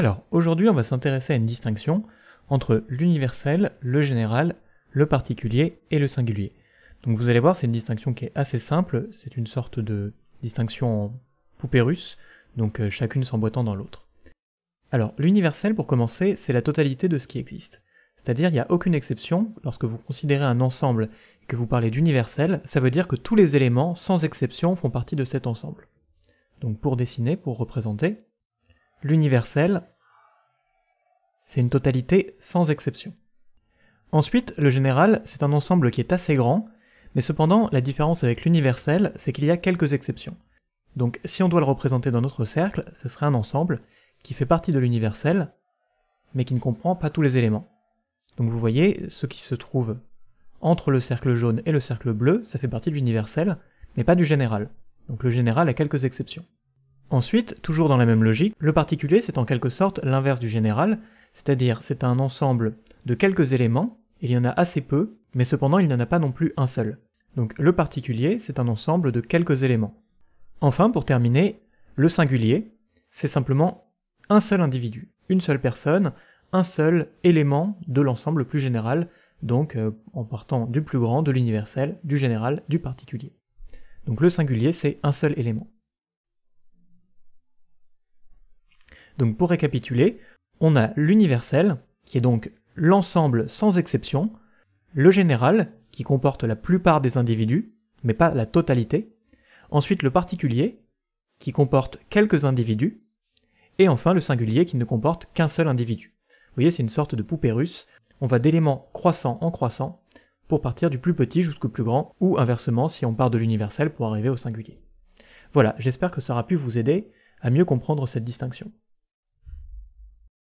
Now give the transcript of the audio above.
Alors, aujourd'hui, on va s'intéresser à une distinction entre l'universel, le général, le particulier et le singulier. Donc vous allez voir, c'est une distinction qui est assez simple, c'est une sorte de distinction en poupée russe, donc euh, chacune s'emboîtant dans l'autre. Alors, l'universel, pour commencer, c'est la totalité de ce qui existe. C'est-à-dire, il n'y a aucune exception, lorsque vous considérez un ensemble et que vous parlez d'universel, ça veut dire que tous les éléments, sans exception, font partie de cet ensemble. Donc pour dessiner, pour représenter, L'universel, c'est une totalité sans exception. Ensuite, le général, c'est un ensemble qui est assez grand, mais cependant, la différence avec l'universel, c'est qu'il y a quelques exceptions. Donc si on doit le représenter dans notre cercle, ce serait un ensemble qui fait partie de l'universel, mais qui ne comprend pas tous les éléments. Donc vous voyez, ce qui se trouve entre le cercle jaune et le cercle bleu, ça fait partie de l'universel, mais pas du général. Donc le général a quelques exceptions. Ensuite, toujours dans la même logique, le particulier c'est en quelque sorte l'inverse du général, c'est-à-dire c'est un ensemble de quelques éléments, il y en a assez peu, mais cependant il n'y en a pas non plus un seul. Donc le particulier c'est un ensemble de quelques éléments. Enfin, pour terminer, le singulier, c'est simplement un seul individu, une seule personne, un seul élément de l'ensemble plus général, donc euh, en partant du plus grand, de l'universel, du général, du particulier. Donc le singulier, c'est un seul élément. Donc pour récapituler, on a l'universel, qui est donc l'ensemble sans exception, le général, qui comporte la plupart des individus, mais pas la totalité, ensuite le particulier, qui comporte quelques individus, et enfin le singulier qui ne comporte qu'un seul individu. Vous voyez, c'est une sorte de poupée russe, on va d'éléments croissants en croissant pour partir du plus petit jusqu'au plus grand, ou inversement si on part de l'universel pour arriver au singulier. Voilà, j'espère que ça aura pu vous aider à mieux comprendre cette distinction.